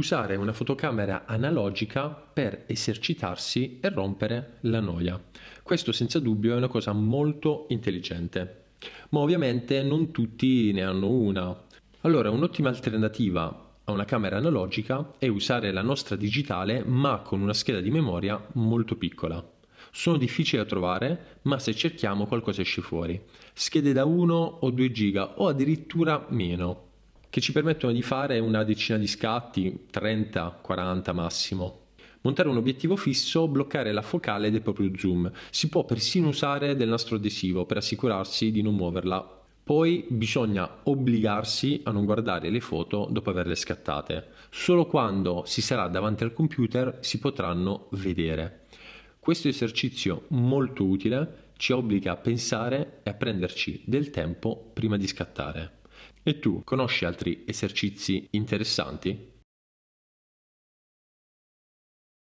usare una fotocamera analogica per esercitarsi e rompere la noia. Questo senza dubbio è una cosa molto intelligente, ma ovviamente non tutti ne hanno una. Allora un'ottima alternativa a una camera analogica è usare la nostra digitale ma con una scheda di memoria molto piccola. Sono difficili da trovare, ma se cerchiamo qualcosa esce fuori. Schede da 1 o 2 giga o addirittura meno che ci permettono di fare una decina di scatti, 30, 40 massimo. Montare un obiettivo fisso, bloccare la focale del proprio zoom. Si può persino usare del nastro adesivo per assicurarsi di non muoverla. Poi bisogna obbligarsi a non guardare le foto dopo averle scattate. Solo quando si sarà davanti al computer si potranno vedere. Questo esercizio molto utile ci obbliga a pensare e a prenderci del tempo prima di scattare. E tu conosci altri esercizi interessanti?